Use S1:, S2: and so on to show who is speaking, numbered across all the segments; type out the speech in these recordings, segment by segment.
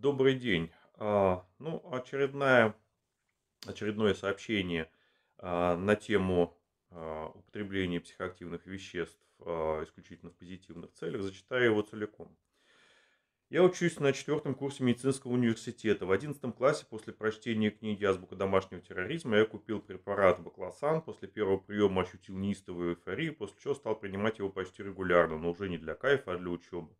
S1: Добрый день. А, ну, очередное, очередное сообщение а, на тему а, употребления психоактивных веществ исключительно в позитивных целях. Зачитаю его целиком. Я учусь на четвертом курсе медицинского университета. В одиннадцатом классе после прочтения книги «Азбука домашнего терроризма» я купил препарат Бакласан. После первого приема ощутил неистовую эйфорию, после чего стал принимать его почти регулярно, но уже не для кайфа, а для учебы.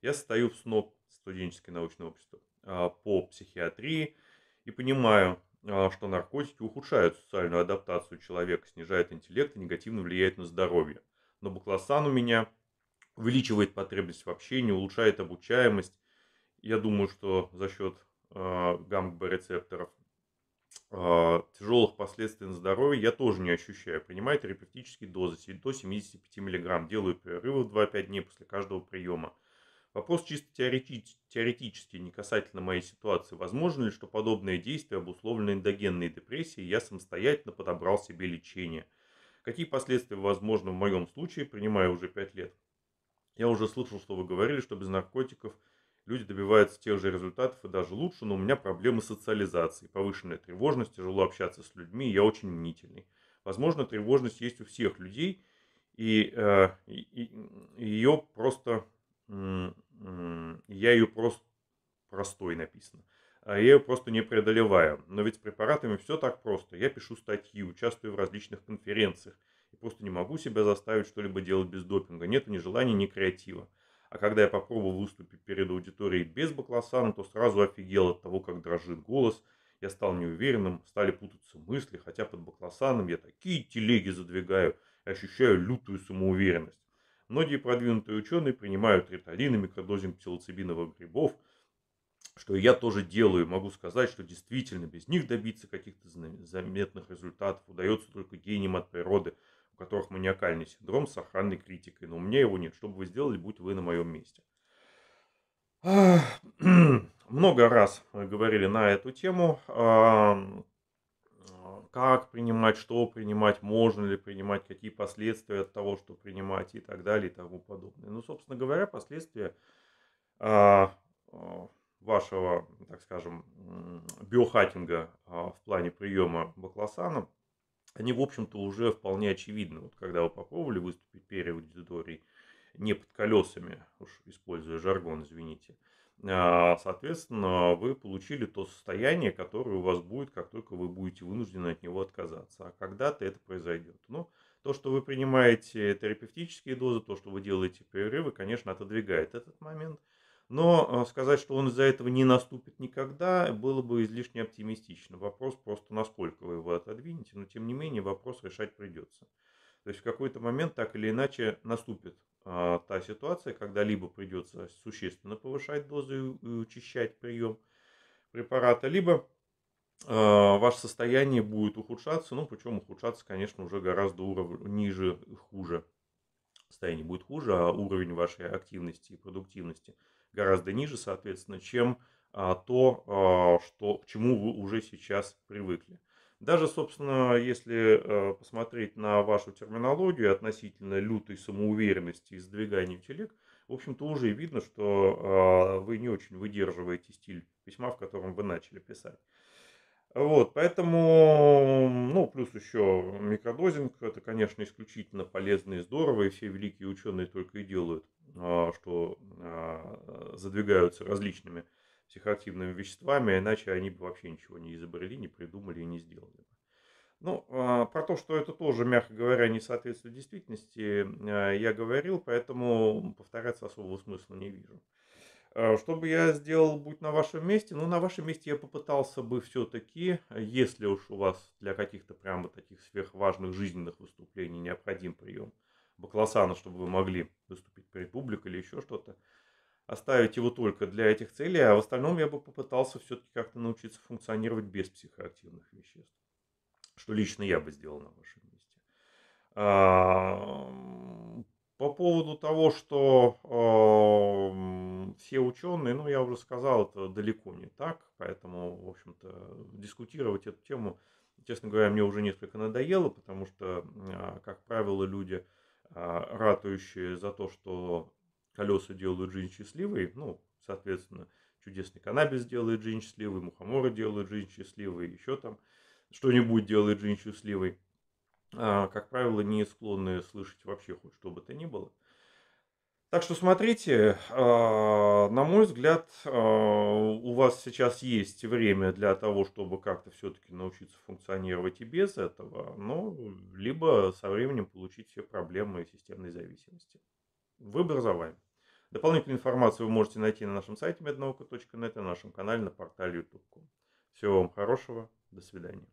S1: Я состою в СНОП студенческое научное общество, а, по психиатрии и понимаю, а, что наркотики ухудшают социальную адаптацию человека, снижают интеллект и негативно влияют на здоровье. Но бакласан у меня увеличивает потребность в общении, улучшает обучаемость. Я думаю, что за счет э, а, гамма-рецепторов э, тяжелых последствий на здоровье я тоже не ощущаю. Принимаю терапевтические дозы до 75 мг, делаю перерывы в 2-5 дней после каждого приема. Вопрос чисто теоретический, теоретически, не касательно моей ситуации. Возможно ли, что подобные действия обусловлены эндогенной депрессией, я самостоятельно подобрал себе лечение? Какие последствия возможны в моем случае, принимая уже 5 лет? Я уже слышал, что вы говорили, что без наркотиков люди добиваются тех же результатов и даже лучше, но у меня проблемы социализации, повышенная тревожность, тяжело общаться с людьми, я очень мнительный. Возможно, тревожность есть у всех людей, и, э, и, и ее просто я ее просто... Простой написано. А я ее просто не преодолеваю. Но ведь с препаратами все так просто. Я пишу статьи, участвую в различных конференциях. И просто не могу себя заставить что-либо делать без допинга. Нет ни желания, ни креатива. А когда я попробовал выступить перед аудиторией без бакласана, то сразу офигел от того, как дрожит голос. Я стал неуверенным, стали путаться мысли, хотя под бакласаном я такие телеги задвигаю, ощущаю лютую самоуверенность. Многие продвинутые ученые принимают риталин и микродозинг псилоцибиновых грибов, что я тоже делаю. Могу сказать, что действительно без них добиться каких-то заметных результатов удается только гением от природы, у которых маниакальный синдром с охранной критикой. Но у меня его нет. Что бы вы сделали, будь вы на моем месте. Много раз мы говорили на эту тему как принимать, что принимать, можно ли принимать, какие последствия от того, что принимать и так далее и тому подобное. Ну, собственно говоря, последствия а, а, вашего, так скажем, биохакинга а, в плане приема бакласана, они, в общем-то, уже вполне очевидны. Вот когда вы попробовали выступить перед аудиторией не под колесами, уж используя жаргон, извините, а, соответственно, вы получили то состояние, которое у вас будет, как только вы будете вынуждены от него отказаться. А когда-то это произойдет. Ну, то, что вы принимаете терапевтические дозы, то, что вы делаете перерывы, конечно, отодвигает этот момент. Но а, сказать, что он из-за этого не наступит никогда, было бы излишне оптимистично. Вопрос просто, насколько вы его отодвинете, но тем не менее вопрос решать придется. То есть в какой-то момент так или иначе наступит а, та ситуация, когда либо придется существенно повышать дозу и учащать прием препарата, либо а, ваше состояние будет ухудшаться, ну причем ухудшаться, конечно, уже гораздо уров... ниже, хуже. Состояние будет хуже, а уровень вашей активности и продуктивности гораздо ниже, соответственно, чем а, то, а, что, к чему вы уже сейчас привыкли. Даже, собственно, если э, посмотреть на вашу терминологию относительно лютой самоуверенности и сдвигания телег, в общем-то, уже видно, что э, вы не очень выдерживаете стиль письма, в котором вы начали писать. Вот, поэтому, ну, плюс еще микродозинг, это, конечно, исключительно полезно и здорово, и все великие ученые только и делают, э, что задвигаются различными психоактивными веществами, а иначе они бы вообще ничего не изобрели, не придумали и не сделали Ну, а, про то, что это тоже, мягко говоря, не соответствует действительности, а, я говорил, поэтому повторяться особого смысла не вижу. Что бы я сделал, будь на вашем месте? Ну, на вашем месте я попытался бы все-таки, если уж у вас для каких-то прямо таких сверхважных жизненных выступлений необходим прием бакласана, чтобы вы могли выступить перед публикой или еще что-то, оставить его только для этих целей, а в остальном я бы попытался все-таки как-то научиться функционировать без психоактивных веществ, что лично я бы сделал на вашем месте. По поводу того, что все ученые, ну я уже сказал, это далеко не так, поэтому, в общем-то, дискутировать эту тему, честно говоря, мне уже несколько надоело, потому что, а, как правило, люди, а, ратующие за то, что колеса делают жизнь счастливой, ну, соответственно, чудесный каннабис делает жизнь счастливой, мухоморы делают жизнь счастливой, еще там что-нибудь делает жизнь счастливой, а, как правило, не склонны слышать вообще хоть что бы то ни было. Так что смотрите, а, на мой взгляд, а, у вас сейчас есть время для того, чтобы как-то все-таки научиться функционировать и без этого, но либо со временем получить все проблемы системной зависимости. Выбор за вами. Дополнительную информацию вы можете найти на нашем сайте mednauka.net и на нашем канале на портале YouTube. Всего вам хорошего. До свидания.